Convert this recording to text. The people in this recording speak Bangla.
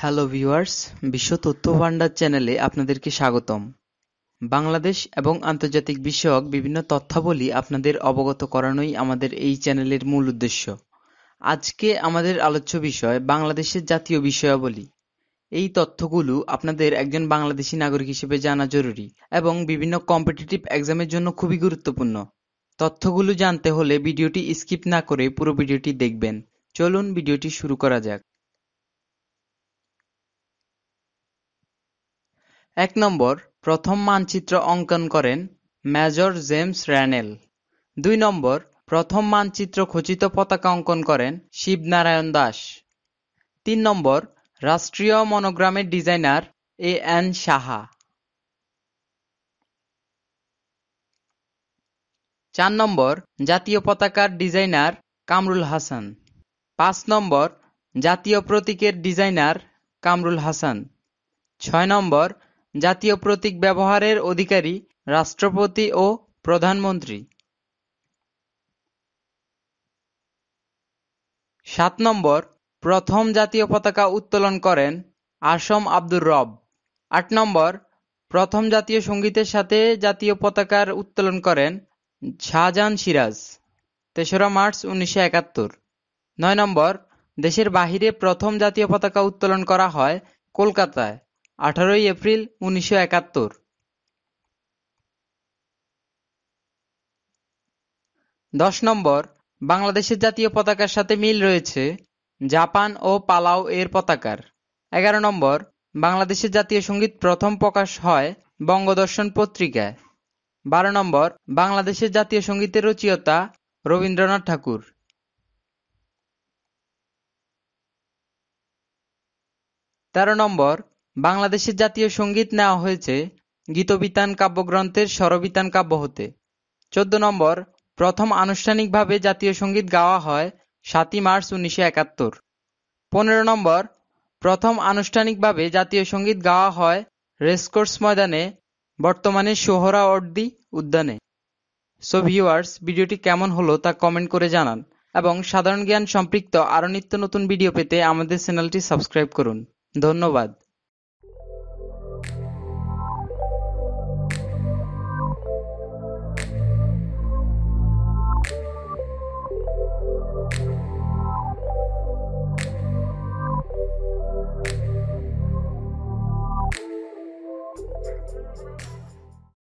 হ্যালো ভিউয়ার্স বিশ্ব তথ্য ভান্ডার চ্যানেলে আপনাদেরকে স্বাগতম বাংলাদেশ এবং আন্তর্জাতিক বিষয়ক বিভিন্ন তথ্যাবলী আপনাদের অবগত করানোই আমাদের এই চ্যানেলের মূল উদ্দেশ্য আজকে আমাদের আলোচ্য বিষয় বাংলাদেশের জাতীয় বিষয়াবলী এই তথ্যগুলো আপনাদের একজন বাংলাদেশি নাগরিক হিসেবে জানা জরুরি এবং বিভিন্ন কম্পিটিটিভ এক্সামের জন্য খুবই গুরুত্বপূর্ণ তথ্যগুলো জানতে হলে ভিডিওটি স্কিপ না করে পুরো ভিডিওটি দেখবেন চলুন ভিডিওটি শুরু করা যাক এক নম্বর প্রথম মানচিত্র অঙ্কন করেন মেজর জেমস র্যানেল, দুই নম্বর প্রথম মানচিত্র খচিত পতাকা অঙ্কন করেন শিবনারায়ণ দাস তিন নম্বর রাষ্ট্রীয় মনোগ্রামের ডিজাইনার এ এন সাহা, চার নম্বর জাতীয় পতাকার ডিজাইনার কামরুল হাসান, পাঁচ নম্বর জাতীয় প্রতীকের ডিজাইনার কামরুল হাসান, ছয় নম্বর জাতীয় প্রতীক ব্যবহারের অধিকারী রাষ্ট্রপতি ও প্রধানমন্ত্রী। সাত নম্বর প্রথম জাতীয় পতাকা উত্তোলন করেন আসম আব্দুর রব। আট নম্বর প্রথম জাতীয় সঙ্গীতের সাথে জাতীয় পতাকার উত্তোলন করেন শাহজাহান সিরাজ। তেসরা মার্চ উনিশশো একাত্তর। নয় নম্বর দেশের বাহিরে প্রথম জাতীয় পতাকা উত্তোলন করা হয় কলকাতায় আঠারোই এপ্রিল উনিশশো একাত্তর দশ নম্বর বাংলাদেশের জাতীয় পতাকার সাথে মিল রয়েছে জাপান ও পালাও এর পতাকার এগারো নম্বর বাংলাদেশের জাতীয় সঙ্গীত প্রথম প্রকাশ হয় বঙ্গদর্শন পত্রিকায় বারো নম্বর বাংলাদেশের জাতীয় সঙ্গীতের রচিয়তা রবীন্দ্রনাথ ঠাকুর তেরো নম্বর বাংলাদেশের জাতীয় সঙ্গীত নেওয়া হয়েছে গীতবিতান কাব্যগ্রন্থের স্বরবিতান কাব্য হতে। চোদ্দ নম্বর প্রথম আনুষ্ঠানিকভাবে জাতীয় সঙ্গীত গাওয়া হয় সাতই মার্চ উনিশশো একাত্তর। পনেরো নম্বর প্রথম আনুষ্ঠানিকভাবে জাতীয় সঙ্গীত গাওয়া হয় রেসকোর্স ময়দানে বর্তমানে অর্দি উদ্যানে। সো ভিউয়ার্স ভিডিওটি কেমন হলো তা কমেন্ট করে জানান এবং সাধারণ জ্ঞান সম্পৃক্ত আরও নিত্য নতুন ভিডিও পেতে আমাদের চ্যানেলটি সাবস্ক্রাইব করুন ধন্যবাদ